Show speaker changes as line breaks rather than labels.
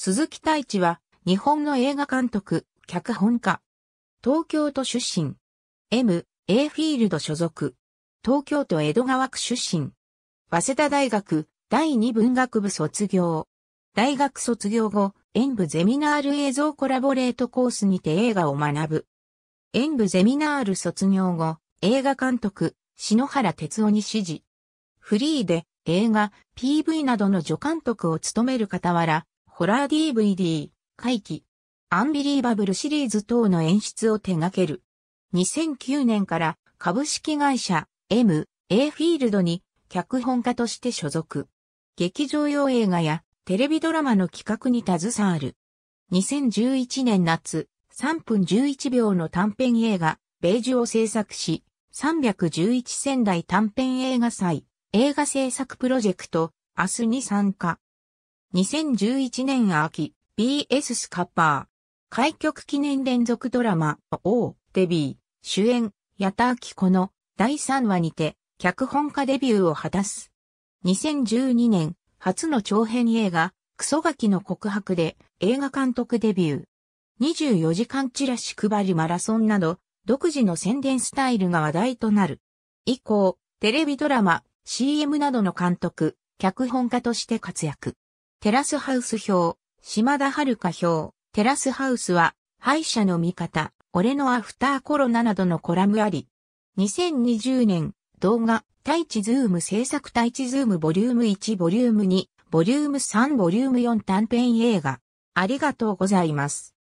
鈴木太一は、日本の映画監督、脚本家。
東京都出身。M、A フィールド所属。東京都江戸川区出身。早稲田大学第二文学部卒業。大学卒業後、演舞ゼミナール映像コラボレートコースにて映画を学ぶ。演舞ゼミナール卒業後、映画監督、篠原哲夫に指示。フリーで映画、PV などの助監督を務める傍ら、ホラー DVD、回帰、アンビリーバブルシリーズ等の演出を手掛ける。2009年から株式会社 M、A フィールドに脚本家として所属。劇場用映画やテレビドラマの企画に携わる。2011年夏、3分11秒の短編映画、ベージュを制作し、311仙台短編映画祭、映画制作プロジェクト、明日に参加。2011年秋、BS スカッパー。開局記念連続ドラマ、王、デビー、主演、矢田明子の第3話にて、脚本家デビューを果たす。2012年、初の長編映画、クソガキの告白で映画監督デビュー。24時間チラシ配りマラソンなど、独自の宣伝スタイルが話題となる。以降、テレビドラマ、CM などの監督、脚本家として活躍。テラスハウス表、島田遥香表、テラスハウスは、敗者の味方、俺のアフターコロナなどのコラムあり。2020年、動画、タイチズーム制作タイチズームボリューム1ボリューム2、ボリューム3ボリ
ューム4短編映画。ありがとうございます。